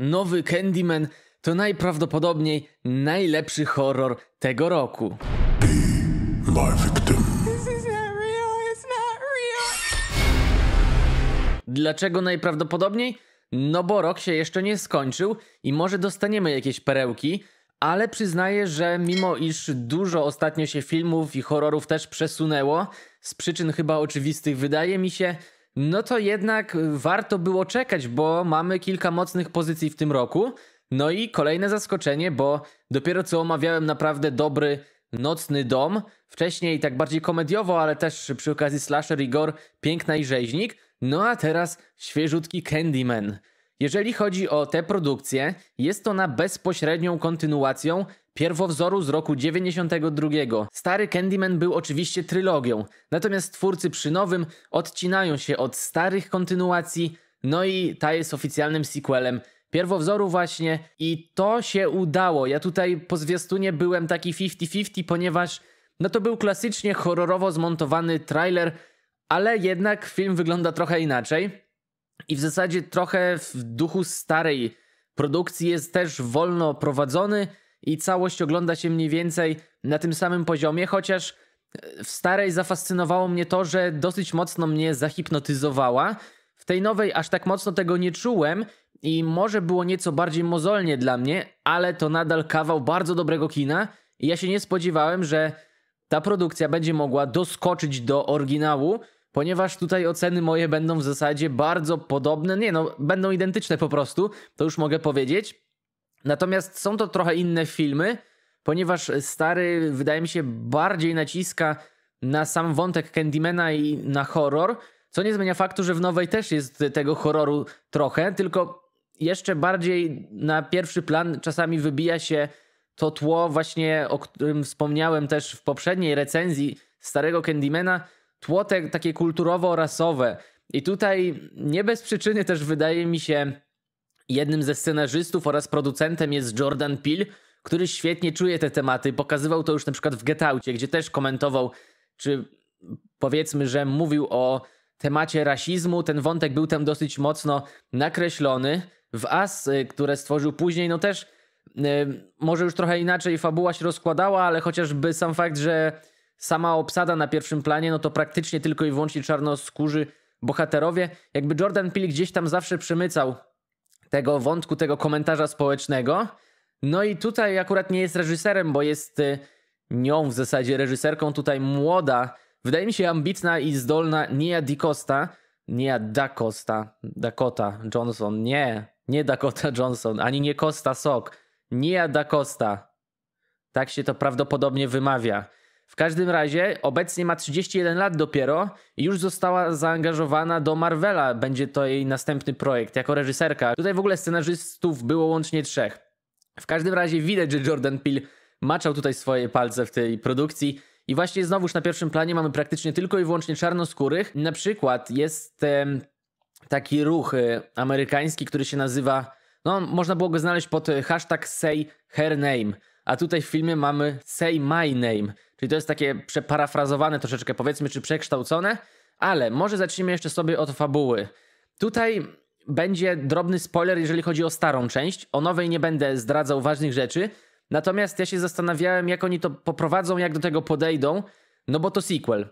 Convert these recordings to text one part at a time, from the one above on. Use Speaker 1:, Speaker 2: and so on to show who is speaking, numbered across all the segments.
Speaker 1: Nowy Candyman to najprawdopodobniej najlepszy horror tego roku. Dlaczego najprawdopodobniej? No bo rok się jeszcze nie skończył i może dostaniemy jakieś perełki, ale przyznaję, że mimo iż dużo ostatnio się filmów i horrorów też przesunęło, z przyczyn chyba oczywistych wydaje mi się, no to jednak y, warto było czekać, bo mamy kilka mocnych pozycji w tym roku. No i kolejne zaskoczenie, bo dopiero co omawiałem naprawdę dobry Nocny Dom, wcześniej tak bardziej komediowo, ale też przy okazji Slasher Igor, Piękna i Rzeźnik, no a teraz świeżutki Candyman. Jeżeli chodzi o tę produkcję, jest ona bezpośrednią kontynuacją pierwowzoru z roku 92. Stary Candyman był oczywiście trylogią, natomiast twórcy przy nowym odcinają się od starych kontynuacji, no i ta jest oficjalnym sequelem pierwowzoru właśnie i to się udało. Ja tutaj po zwiastunie byłem taki 50-50, ponieważ no to był klasycznie horrorowo zmontowany trailer, ale jednak film wygląda trochę inaczej i w zasadzie trochę w duchu starej produkcji jest też wolno prowadzony, i całość ogląda się mniej więcej na tym samym poziomie, chociaż e, w starej zafascynowało mnie to, że dosyć mocno mnie zahipnotyzowała. W tej nowej aż tak mocno tego nie czułem i może było nieco bardziej mozolnie dla mnie, ale to nadal kawał bardzo dobrego kina i ja się nie spodziewałem, że ta produkcja będzie mogła doskoczyć do oryginału, ponieważ tutaj oceny moje będą w zasadzie bardzo podobne, nie no, będą identyczne po prostu, to już mogę powiedzieć. Natomiast są to trochę inne filmy, ponieważ stary, wydaje mi się, bardziej naciska na sam wątek Candymana i na horror, co nie zmienia faktu, że w nowej też jest tego horroru trochę, tylko jeszcze bardziej na pierwszy plan czasami wybija się to tło właśnie, o którym wspomniałem też w poprzedniej recenzji starego Candymana, tło te, takie kulturowo-rasowe. I tutaj nie bez przyczyny też wydaje mi się Jednym ze scenarzystów oraz producentem jest Jordan Peele, który świetnie czuje te tematy. Pokazywał to już na przykład w Getaucie, gdzie też komentował, czy powiedzmy, że mówił o temacie rasizmu. Ten wątek był tam dosyć mocno nakreślony. W As, y, które stworzył później, no też y, może już trochę inaczej fabuła się rozkładała, ale chociażby sam fakt, że sama obsada na pierwszym planie, no to praktycznie tylko i wyłącznie czarnoskórzy bohaterowie. Jakby Jordan Peele gdzieś tam zawsze przemycał tego wątku, tego komentarza społecznego. No i tutaj akurat nie jest reżyserem, bo jest y, nią w zasadzie reżyserką, tutaj młoda, wydaje mi się ambitna i zdolna Nia DiCosta, Nia DaCosta, Dakota Johnson, nie, nie Dakota Johnson, ani nie Costa Sok, Nia DaCosta. Tak się to prawdopodobnie wymawia. W każdym razie obecnie ma 31 lat dopiero i już została zaangażowana do Marvela. Będzie to jej następny projekt jako reżyserka. Tutaj w ogóle scenarzystów było łącznie trzech. W każdym razie widać, że Jordan Peele maczał tutaj swoje palce w tej produkcji. I właśnie znowuż na pierwszym planie mamy praktycznie tylko i wyłącznie czarnoskórych. Na przykład jest taki ruch y, amerykański, który się nazywa, no można było go znaleźć pod y, hashtag say her name a tutaj w filmie mamy Say My Name, czyli to jest takie przeparafrazowane troszeczkę, powiedzmy, czy przekształcone, ale może zacznijmy jeszcze sobie od fabuły. Tutaj będzie drobny spoiler, jeżeli chodzi o starą część. O nowej nie będę zdradzał ważnych rzeczy. Natomiast ja się zastanawiałem, jak oni to poprowadzą, jak do tego podejdą, no bo to sequel.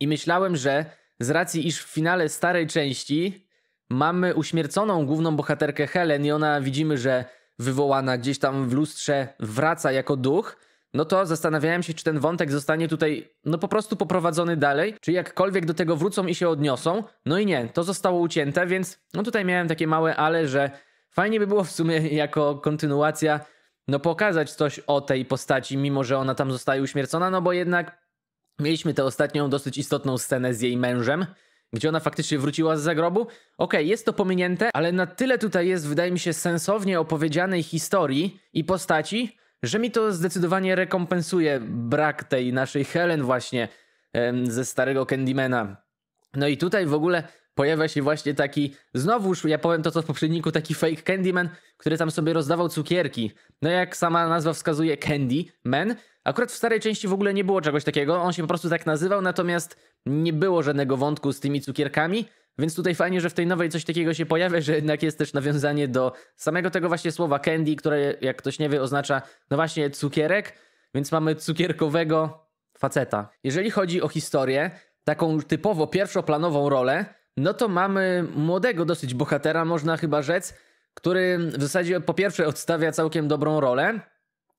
Speaker 1: I myślałem, że z racji, iż w finale starej części mamy uśmierconą główną bohaterkę Helen i ona widzimy, że wywołana gdzieś tam w lustrze wraca jako duch, no to zastanawiałem się, czy ten wątek zostanie tutaj no po prostu poprowadzony dalej, czy jakkolwiek do tego wrócą i się odniosą. No i nie, to zostało ucięte, więc no tutaj miałem takie małe ale, że fajnie by było w sumie jako kontynuacja no pokazać coś o tej postaci, mimo że ona tam zostaje uśmiercona, no bo jednak mieliśmy tę ostatnią dosyć istotną scenę z jej mężem, gdzie ona faktycznie wróciła z zagrobu. Okej, okay, jest to pominięte, ale na tyle tutaj jest, wydaje mi się, sensownie opowiedzianej historii i postaci, że mi to zdecydowanie rekompensuje brak tej naszej Helen właśnie ze starego Candymana. No i tutaj w ogóle pojawia się właśnie taki, znowuż ja powiem to co w poprzedniku, taki fake Candyman, który tam sobie rozdawał cukierki. No jak sama nazwa wskazuje, Candy Man. Akurat w starej części w ogóle nie było czegoś takiego, on się po prostu tak nazywał, natomiast nie było żadnego wątku z tymi cukierkami, więc tutaj fajnie, że w tej nowej coś takiego się pojawia, że jednak jest też nawiązanie do samego tego właśnie słowa candy, które jak ktoś nie wie oznacza no właśnie cukierek, więc mamy cukierkowego faceta. Jeżeli chodzi o historię, taką typowo pierwszoplanową rolę no to mamy młodego dosyć bohatera, można chyba rzec, który w zasadzie po pierwsze odstawia całkiem dobrą rolę,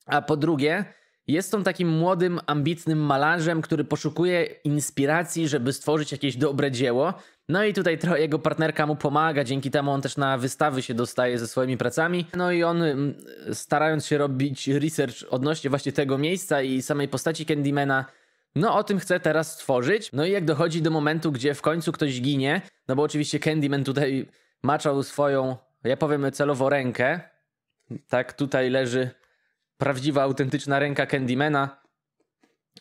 Speaker 1: a po drugie jest on takim młodym, ambitnym malarzem, który poszukuje inspiracji, żeby stworzyć jakieś dobre dzieło. No i tutaj trochę jego partnerka mu pomaga, dzięki temu on też na wystawy się dostaje ze swoimi pracami. No i on mm, starając się robić research odnośnie właśnie tego miejsca i samej postaci Candymana, no o tym chcę teraz stworzyć. No i jak dochodzi do momentu, gdzie w końcu ktoś ginie, no bo oczywiście Candyman tutaj maczał swoją, ja powiem celowo rękę. Tak, tutaj leży prawdziwa, autentyczna ręka Candymana.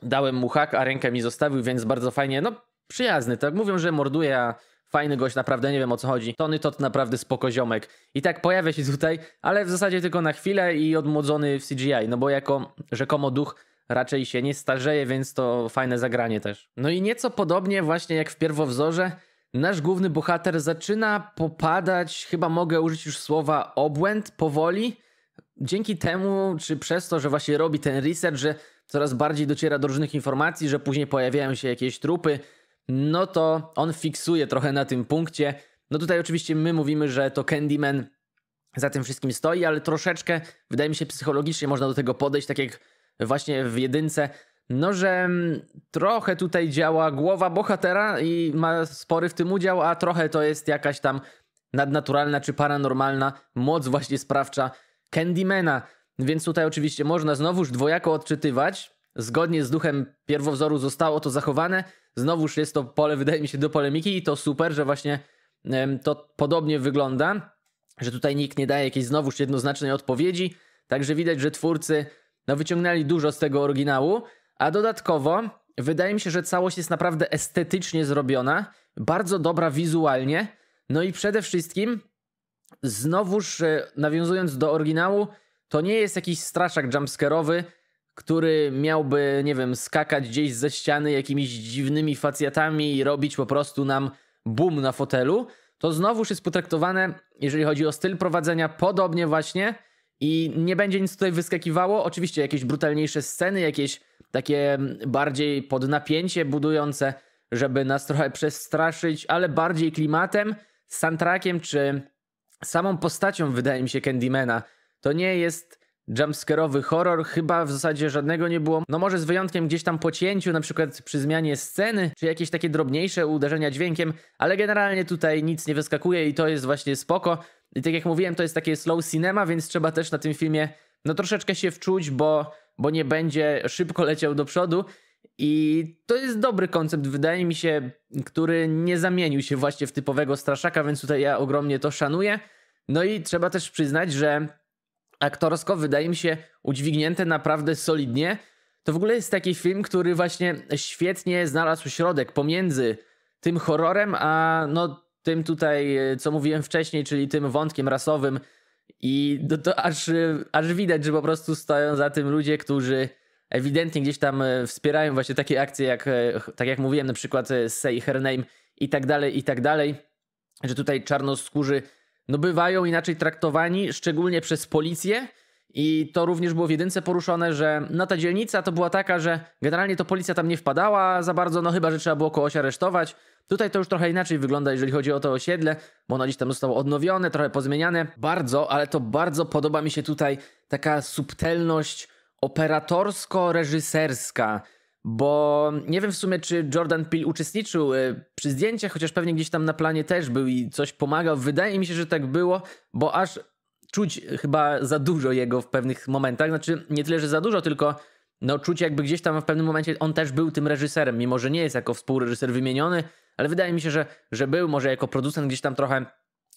Speaker 1: Dałem mu hak, a rękę mi zostawił, więc bardzo fajnie, no przyjazny. Tak mówią, że morduje, a fajny gość, naprawdę nie wiem o co chodzi. Tony Tot naprawdę spoko ziomek. I tak pojawia się tutaj, ale w zasadzie tylko na chwilę i odmłodzony w CGI, no bo jako rzekomo duch raczej się nie starzeje, więc to fajne zagranie też. No i nieco podobnie właśnie jak w pierwowzorze, nasz główny bohater zaczyna popadać, chyba mogę użyć już słowa obłęd powoli, dzięki temu, czy przez to, że właśnie robi ten research, że coraz bardziej dociera do różnych informacji, że później pojawiają się jakieś trupy, no to on fiksuje trochę na tym punkcie. No tutaj oczywiście my mówimy, że to Candyman za tym wszystkim stoi, ale troszeczkę, wydaje mi się, psychologicznie można do tego podejść, tak jak właśnie w jedynce, no że mm, trochę tutaj działa głowa bohatera i ma spory w tym udział, a trochę to jest jakaś tam nadnaturalna czy paranormalna moc właśnie sprawcza Candymana. Więc tutaj oczywiście można znowuż dwojako odczytywać. Zgodnie z duchem pierwowzoru zostało to zachowane. Znowuż jest to pole, wydaje mi się, do polemiki i to super, że właśnie to podobnie wygląda, że tutaj nikt nie daje jakiejś znowuż jednoznacznej odpowiedzi. Także widać, że twórcy no wyciągnęli dużo z tego oryginału, a dodatkowo wydaje mi się, że całość jest naprawdę estetycznie zrobiona, bardzo dobra wizualnie, no i przede wszystkim znowuż e, nawiązując do oryginału, to nie jest jakiś straszak jumpscare'owy, który miałby, nie wiem, skakać gdzieś ze ściany jakimiś dziwnymi facjatami i robić po prostu nam boom na fotelu, to znowuż jest potraktowane, jeżeli chodzi o styl prowadzenia, podobnie właśnie i nie będzie nic tutaj wyskakiwało. Oczywiście jakieś brutalniejsze sceny, jakieś takie bardziej pod napięcie budujące, żeby nas trochę przestraszyć, ale bardziej klimatem, soundtrackiem czy samą postacią, wydaje mi się, Candymana. To nie jest jumpscare'owy horror, chyba w zasadzie żadnego nie było. No może z wyjątkiem gdzieś tam pocięciu, na przykład przy zmianie sceny, czy jakieś takie drobniejsze uderzenia dźwiękiem, ale generalnie tutaj nic nie wyskakuje i to jest właśnie spoko. I tak jak mówiłem, to jest takie slow cinema, więc trzeba też na tym filmie no troszeczkę się wczuć, bo, bo nie będzie szybko leciał do przodu. I to jest dobry koncept, wydaje mi się, który nie zamienił się właśnie w typowego straszaka, więc tutaj ja ogromnie to szanuję. No i trzeba też przyznać, że aktorsko wydaje mi się udźwignięte naprawdę solidnie. To w ogóle jest taki film, który właśnie świetnie znalazł środek pomiędzy tym horrorem, a no tym tutaj, e, co mówiłem wcześniej, czyli tym wątkiem rasowym. I to, to aż, e, aż widać, że po prostu stoją za tym ludzie, którzy ewidentnie gdzieś tam e, wspierają właśnie takie akcje, jak, tak jak mówiłem, na przykład Say Her Name i tak dalej, i tak dalej. Że tutaj czarnoskórzy no bywają inaczej traktowani, szczególnie przez policję. I to również było w jedynce poruszone, że no ta dzielnica to była taka, że generalnie to policja tam nie wpadała za bardzo, no chyba, że trzeba było kogoś aresztować, Tutaj to już trochę inaczej wygląda, jeżeli chodzi o to osiedle, bo ono gdzieś tam zostało odnowione, trochę pozmieniane. Bardzo, ale to bardzo podoba mi się tutaj taka subtelność operatorsko-reżyserska, bo nie wiem w sumie, czy Jordan Peele uczestniczył e, przy zdjęciach, chociaż pewnie gdzieś tam na planie też był i coś pomagał. Wydaje mi się, że tak było, bo aż czuć chyba za dużo jego w pewnych momentach. Znaczy, nie tyle, że za dużo, tylko no, czuć jakby gdzieś tam w pewnym momencie on też był tym reżyserem, mimo że nie jest jako współreżyser wymieniony, ale wydaje mi się, że, że był może jako producent gdzieś tam trochę.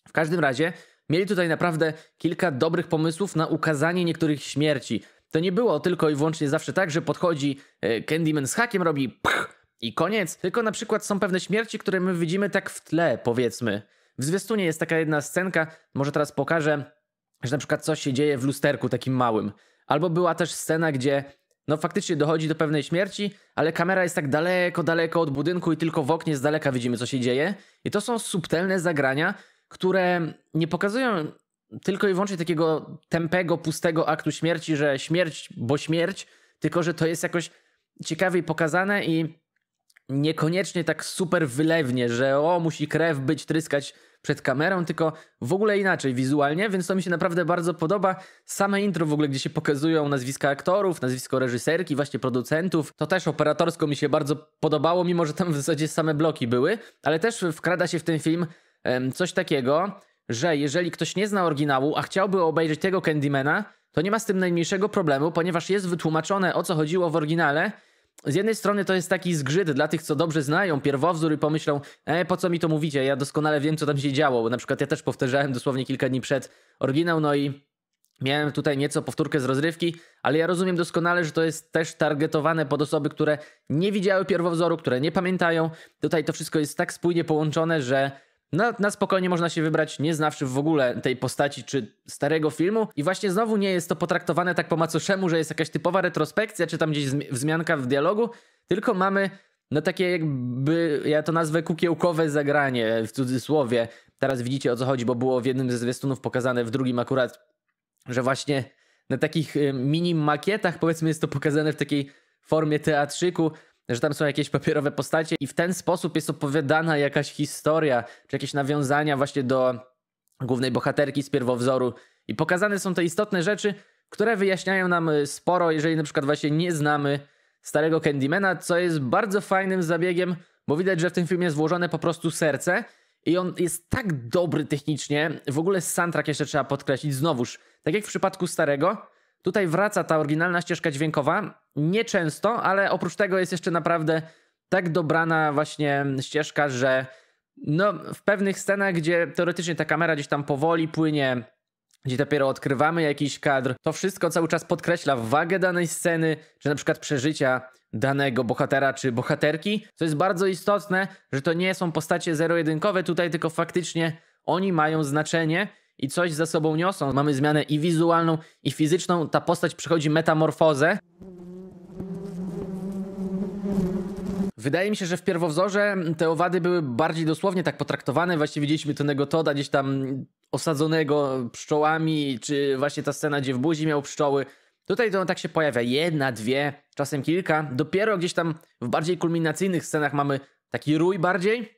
Speaker 1: W każdym razie mieli tutaj naprawdę kilka dobrych pomysłów na ukazanie niektórych śmierci. To nie było tylko i wyłącznie zawsze tak, że podchodzi e, Candyman z hakiem, robi pch i koniec, tylko na przykład są pewne śmierci, które my widzimy tak w tle, powiedzmy. W zwiastunie jest taka jedna scenka, może teraz pokażę, że na przykład coś się dzieje w lusterku takim małym. Albo była też scena, gdzie no faktycznie dochodzi do pewnej śmierci, ale kamera jest tak daleko, daleko od budynku i tylko w oknie z daleka widzimy, co się dzieje. I to są subtelne zagrania, które nie pokazują tylko i wyłącznie takiego tempego, pustego aktu śmierci, że śmierć, bo śmierć, tylko że to jest jakoś ciekawiej pokazane i niekoniecznie tak super wylewnie, że o, musi krew być, tryskać przed kamerą, tylko w ogóle inaczej wizualnie, więc to mi się naprawdę bardzo podoba. Same intro w ogóle, gdzie się pokazują nazwiska aktorów, nazwisko reżyserki, właśnie producentów, to też operatorsko mi się bardzo podobało, mimo że tam w zasadzie same bloki były, ale też wkrada się w ten film coś takiego, że jeżeli ktoś nie zna oryginału, a chciałby obejrzeć tego Candymana, to nie ma z tym najmniejszego problemu, ponieważ jest wytłumaczone o co chodziło w oryginale z jednej strony to jest taki zgrzyt dla tych, co dobrze znają pierwowzór i pomyślą, e, po co mi to mówicie, ja doskonale wiem, co tam się działo. Bo na przykład ja też powtarzałem dosłownie kilka dni przed oryginał, no i miałem tutaj nieco powtórkę z rozrywki, ale ja rozumiem doskonale, że to jest też targetowane pod osoby, które nie widziały pierwowzoru, które nie pamiętają. Tutaj to wszystko jest tak spójnie połączone, że na, na spokojnie można się wybrać, nie znawszy w ogóle tej postaci czy starego filmu. I właśnie znowu nie jest to potraktowane tak po macoszemu, że jest jakaś typowa retrospekcja, czy tam gdzieś wzmianka w dialogu, tylko mamy no takie jakby, ja to nazwę kukiełkowe zagranie, w cudzysłowie. Teraz widzicie o co chodzi, bo było w jednym ze zwiastunów pokazane, w drugim akurat, że właśnie na takich y, mini makietach powiedzmy jest to pokazane w takiej formie teatrzyku, że tam są jakieś papierowe postacie i w ten sposób jest opowiadana jakaś historia, czy jakieś nawiązania właśnie do głównej bohaterki z pierwowzoru i pokazane są te istotne rzeczy, które wyjaśniają nam y, sporo, jeżeli na przykład właśnie nie znamy starego Candymana, co jest bardzo fajnym zabiegiem, bo widać, że w tym filmie jest włożone po prostu serce i on jest tak dobry technicznie. W ogóle soundtrack jeszcze trzeba podkreślić, znowuż, tak jak w przypadku starego, Tutaj wraca ta oryginalna ścieżka dźwiękowa. Nieczęsto, ale oprócz tego jest jeszcze naprawdę tak dobrana właśnie ścieżka, że no, w pewnych scenach, gdzie teoretycznie ta kamera gdzieś tam powoli płynie, gdzie dopiero odkrywamy jakiś kadr, to wszystko cały czas podkreśla wagę danej sceny, czy na przykład przeżycia danego bohatera czy bohaterki. Co jest bardzo istotne, że to nie są postacie zero-jedynkowe tutaj, tylko faktycznie oni mają znaczenie i coś ze sobą niosą. Mamy zmianę i wizualną, i fizyczną. Ta postać przychodzi metamorfozę. Wydaje mi się, że w pierwowzorze te owady były bardziej dosłownie tak potraktowane. Właśnie widzieliśmy tego Toda gdzieś tam osadzonego pszczołami, czy właśnie ta scena, gdzie w buzi miał pszczoły. Tutaj to on tak się pojawia jedna, dwie, czasem kilka. Dopiero gdzieś tam w bardziej kulminacyjnych scenach mamy taki rój bardziej,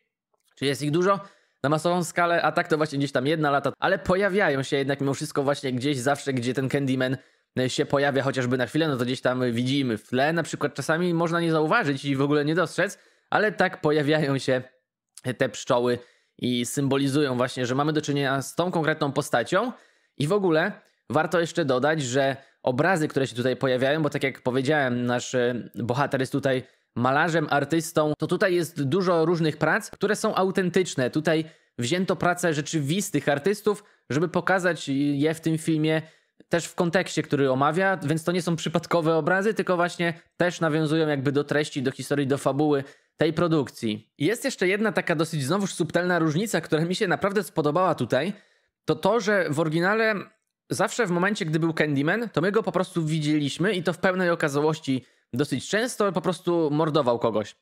Speaker 1: czyli jest ich dużo na masową skalę, a tak to właśnie gdzieś tam jedna lata, ale pojawiają się jednak mimo wszystko właśnie gdzieś zawsze, gdzie ten Candyman e, się pojawia chociażby na chwilę, no to gdzieś tam widzimy w tle, na przykład czasami można nie zauważyć i w ogóle nie dostrzec, ale tak pojawiają się te pszczoły i symbolizują właśnie, że mamy do czynienia z tą konkretną postacią i w ogóle warto jeszcze dodać, że obrazy, które się tutaj pojawiają, bo tak jak powiedziałem, nasz e, bohater jest tutaj malarzem, artystą, to tutaj jest dużo różnych prac, które są autentyczne. Tutaj wzięto pracę rzeczywistych artystów, żeby pokazać je w tym filmie też w kontekście, który omawia, więc to nie są przypadkowe obrazy, tylko właśnie też nawiązują jakby do treści, do historii, do fabuły tej produkcji. Jest jeszcze jedna taka dosyć znowuż subtelna różnica, która mi się naprawdę spodobała tutaj, to to, że w oryginale zawsze w momencie, gdy był Candyman, to my go po prostu widzieliśmy i to w pełnej okazałości dosyć często po prostu mordował kogoś.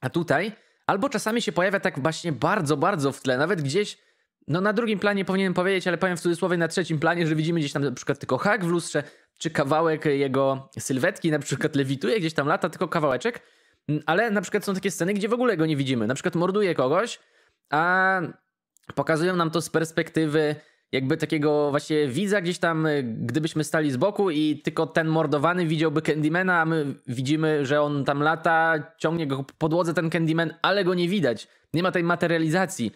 Speaker 1: A tutaj albo czasami się pojawia tak właśnie bardzo, bardzo w tle, nawet gdzieś, no na drugim planie powinienem powiedzieć, ale powiem w cudzysłowie na trzecim planie, że widzimy gdzieś tam na przykład tylko hak w lustrze, czy kawałek jego sylwetki na przykład lewituje, gdzieś tam lata, tylko kawałeczek, ale na przykład są takie sceny, gdzie w ogóle go nie widzimy, na przykład morduje kogoś, a pokazują nam to z perspektywy jakby takiego właśnie widza gdzieś tam, e, gdybyśmy stali z boku i tylko ten mordowany widziałby Candymana, a my widzimy, że on tam lata, ciągnie go po podłodze ten Candyman, ale go nie widać. Nie ma tej materializacji.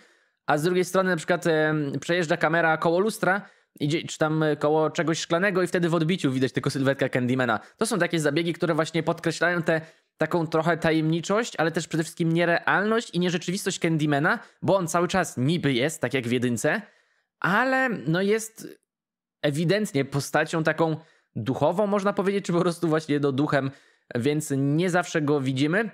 Speaker 1: A z drugiej strony na przykład e, przejeżdża kamera koło lustra, idzie, czy tam e, koło czegoś szklanego i wtedy w odbiciu widać tylko sylwetkę Candymana. To są takie zabiegi, które właśnie podkreślają tę taką trochę tajemniczość, ale też przede wszystkim nierealność i nierzeczywistość Candymana, bo on cały czas niby jest, tak jak w jedynce, ale no jest ewidentnie postacią taką duchową, można powiedzieć, czy po prostu właśnie do duchem, więc nie zawsze go widzimy,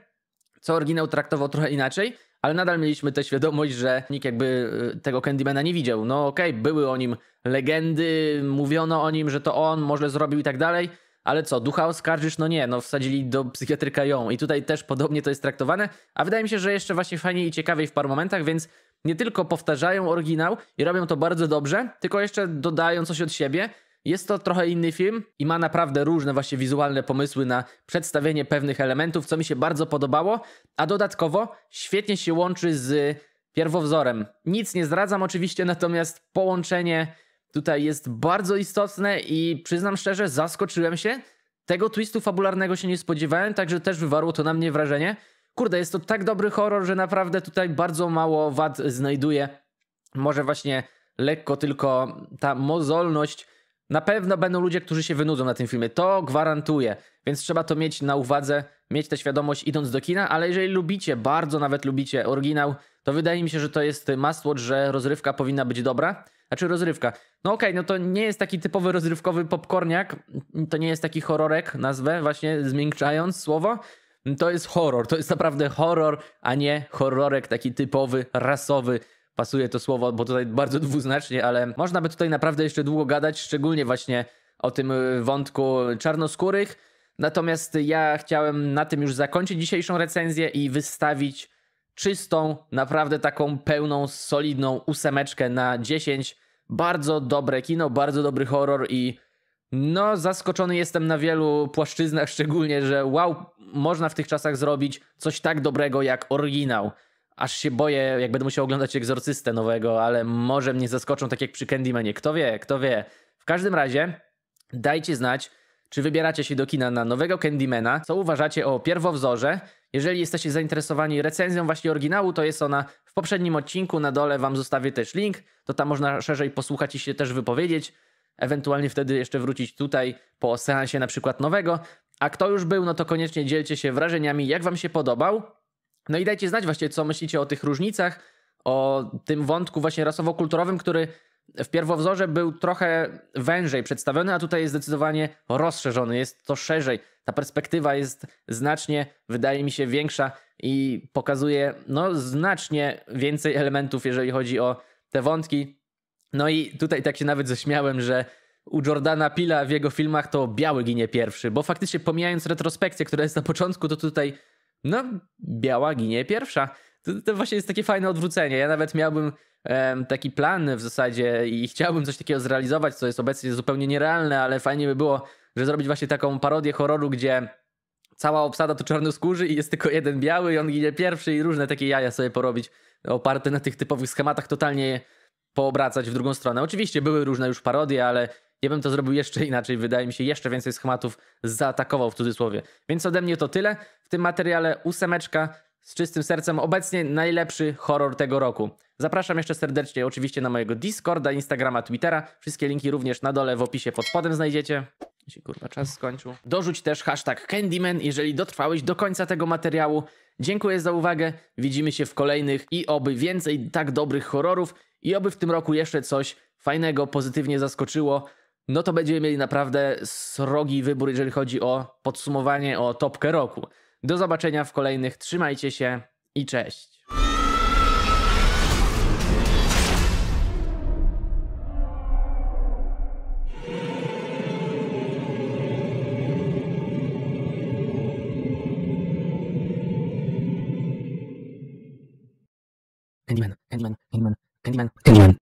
Speaker 1: co oryginał traktował trochę inaczej, ale nadal mieliśmy tę świadomość, że nikt jakby e, tego Candymana nie widział. No okej, okay, były o nim legendy, mówiono o nim, że to on może zrobił i tak dalej, ale co, ducha oskarżysz? No nie, no wsadzili do psychiatryka ją i tutaj też podobnie to jest traktowane, a wydaje mi się, że jeszcze właśnie fajniej i ciekawiej w paru momentach, więc nie tylko powtarzają oryginał i robią to bardzo dobrze, tylko jeszcze dodają coś od siebie. Jest to trochę inny film i ma naprawdę różne właśnie wizualne pomysły na przedstawienie pewnych elementów, co mi się bardzo podobało, a dodatkowo świetnie się łączy z pierwowzorem. Nic nie zdradzam oczywiście, natomiast połączenie tutaj jest bardzo istotne i przyznam szczerze, zaskoczyłem się. Tego twistu fabularnego się nie spodziewałem, także też wywarło to na mnie wrażenie kurde, jest to tak dobry horror, że naprawdę tutaj bardzo mało wad znajduje. Może właśnie lekko tylko ta mozolność. Na pewno będą ludzie, którzy się wynudzą na tym filmie. To gwarantuję. Więc trzeba to mieć na uwadze, mieć tę świadomość idąc do kina, ale jeżeli lubicie, bardzo nawet lubicie oryginał, to wydaje mi się, że to jest must watch, że rozrywka powinna być dobra. Znaczy rozrywka. No okej, okay, no to nie jest taki typowy rozrywkowy popcorniak, to nie jest taki hororek, nazwę właśnie zmiękczając słowo, Mm, to jest horror, to jest naprawdę horror, a nie horrorek taki typowy, rasowy. Pasuje to słowo, bo tutaj bardzo dwuznacznie, ale można by tutaj naprawdę jeszcze długo gadać, szczególnie właśnie o tym y, wątku czarnoskórych. Natomiast ja chciałem na tym już zakończyć dzisiejszą recenzję i wystawić czystą, naprawdę taką pełną, solidną ósemeczkę na 10. Bardzo dobre kino, bardzo dobry horror i no, zaskoczony jestem na wielu płaszczyznach, szczególnie, że wow, można w tych czasach zrobić coś tak dobrego jak oryginał. Aż się boję, jak będę musiał oglądać Egzorcystę nowego, ale może mnie zaskoczą tak jak przy Candymanie. Kto wie, kto wie. W każdym razie dajcie znać, czy wybieracie się do kina na nowego Candymana, co uważacie o pierwowzorze. Jeżeli jesteście zainteresowani recenzją właśnie oryginału, to jest ona w poprzednim odcinku, na dole wam zostawię też link, to tam można szerzej posłuchać i się też wypowiedzieć ewentualnie wtedy jeszcze wrócić tutaj po seansie na przykład nowego. A kto już był, no to koniecznie dzielcie się wrażeniami, jak wam się podobał. No i dajcie znać właśnie, co myślicie o tych różnicach, o tym wątku właśnie rasowo-kulturowym, który w pierwowzorze był trochę wężej przedstawiony, a tutaj jest zdecydowanie rozszerzony, jest to szerzej. Ta perspektywa jest znacznie, wydaje mi się, większa i pokazuje no, znacznie więcej elementów, jeżeli chodzi o te wątki. No i tutaj tak się nawet ześmiałem, że u Jordana Pila w jego filmach to biały ginie pierwszy, bo faktycznie pomijając retrospekcję, która jest na początku, to tutaj no biała ginie pierwsza. To, to właśnie jest takie fajne odwrócenie. Ja nawet miałbym um, taki plan w zasadzie i chciałbym coś takiego zrealizować, co jest obecnie zupełnie nierealne, ale fajnie by było, że zrobić właśnie taką parodię horroru, gdzie cała obsada to czarnoskórzy i jest tylko jeden biały i on ginie pierwszy i różne takie jaja sobie porobić oparte na tych typowych schematach totalnie poobracać w drugą stronę. Oczywiście były różne już parodie, ale ja bym to zrobił jeszcze inaczej, wydaje mi się, jeszcze więcej schematów zaatakował w cudzysłowie. Więc ode mnie to tyle. W tym materiale ósemeczka z czystym sercem obecnie najlepszy horror tego roku. Zapraszam jeszcze serdecznie oczywiście na mojego Discorda, Instagrama, Twittera. Wszystkie linki również na dole w opisie pod spodem znajdziecie. Jeśli kurwa czas skończył. Dorzuć też hashtag Candyman, jeżeli dotrwałeś do końca tego materiału. Dziękuję za uwagę. Widzimy się w kolejnych i oby więcej tak dobrych horrorów i oby w tym roku jeszcze coś fajnego, pozytywnie zaskoczyło, no to będziemy mieli naprawdę srogi wybór, jeżeli chodzi o podsumowanie, o topkę roku. Do zobaczenia w kolejnych, trzymajcie się i cześć. Candyman. Candyman.